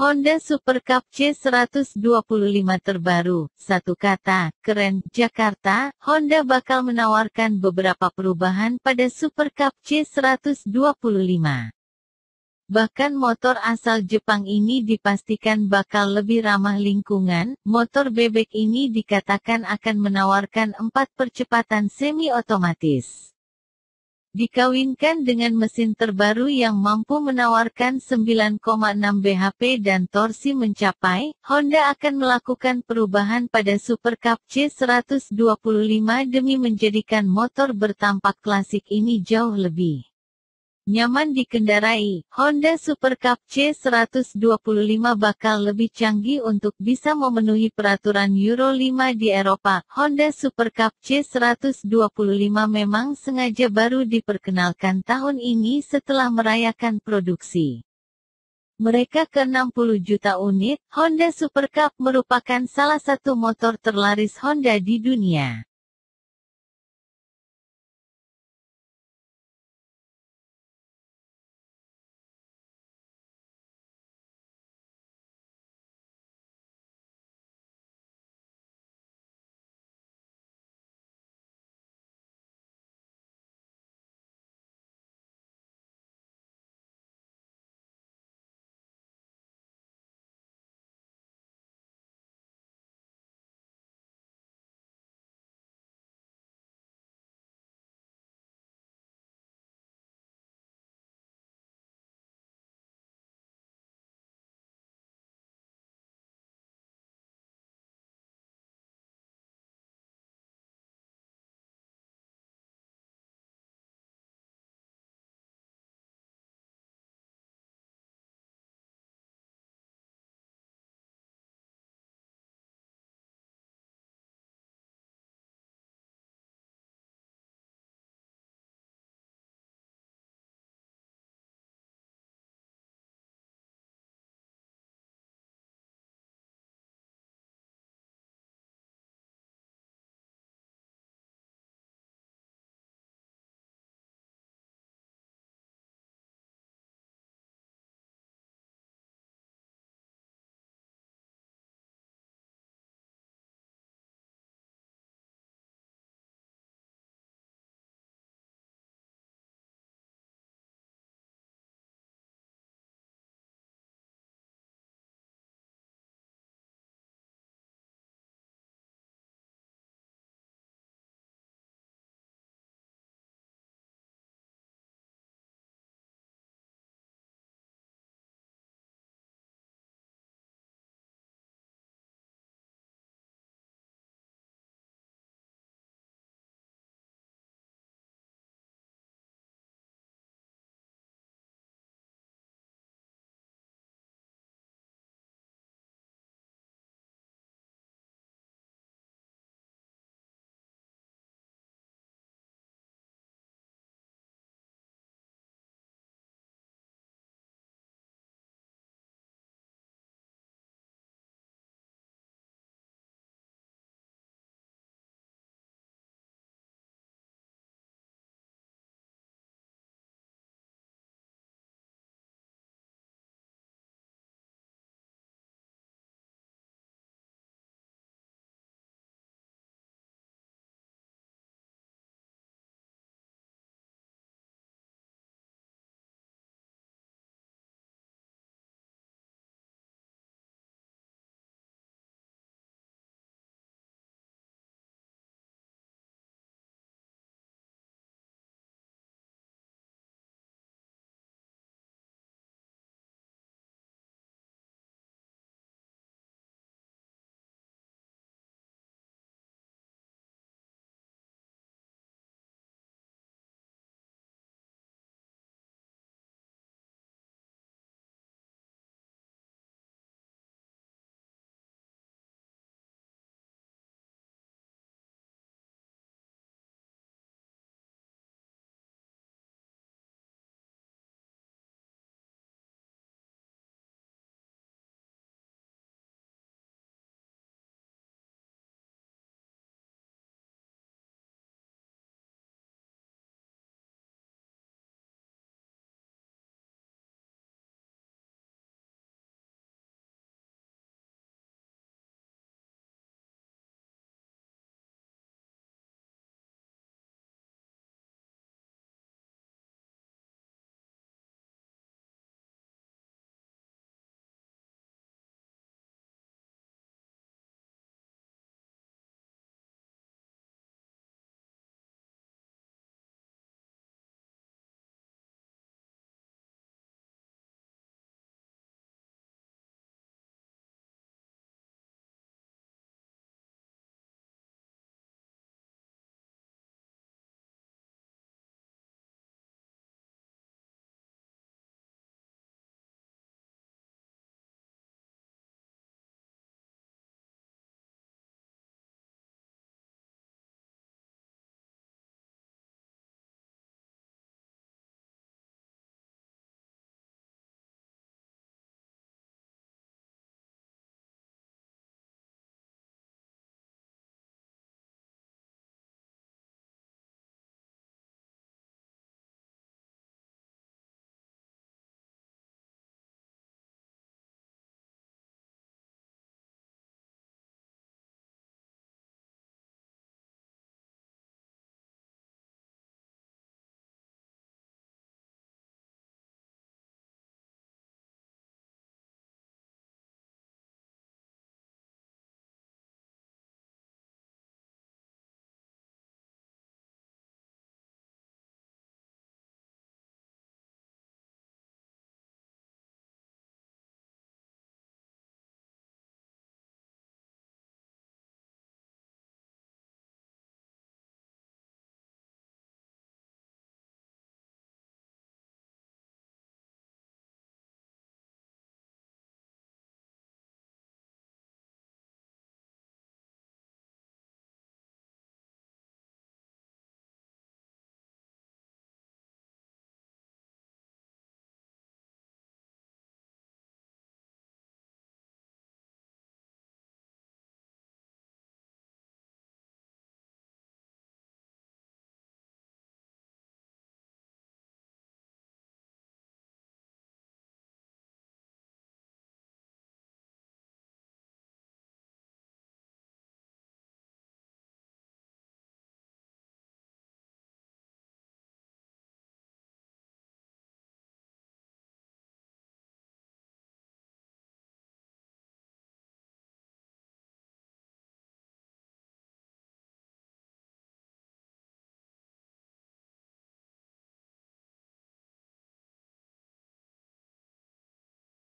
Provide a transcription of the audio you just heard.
Honda Super Cup C125 terbaru, satu kata, keren, Jakarta, Honda bakal menawarkan beberapa perubahan pada Super Cup C125. Bahkan motor asal Jepang ini dipastikan bakal lebih ramah lingkungan, motor bebek ini dikatakan akan menawarkan empat percepatan semi-otomatis. Dikawinkan dengan mesin terbaru yang mampu menawarkan 9,6 bhp dan torsi mencapai, Honda akan melakukan perubahan pada Super Cup C125 demi menjadikan motor bertampak klasik ini jauh lebih nyaman dikendarai. Honda Super Cup C125 bakal lebih canggih untuk bisa memenuhi peraturan Euro 5 di Eropa. Honda Super Cup C125 memang sengaja baru diperkenalkan tahun ini setelah merayakan produksi mereka ke-60 juta unit, Honda Super Cup merupakan salah satu motor terlaris Honda di dunia.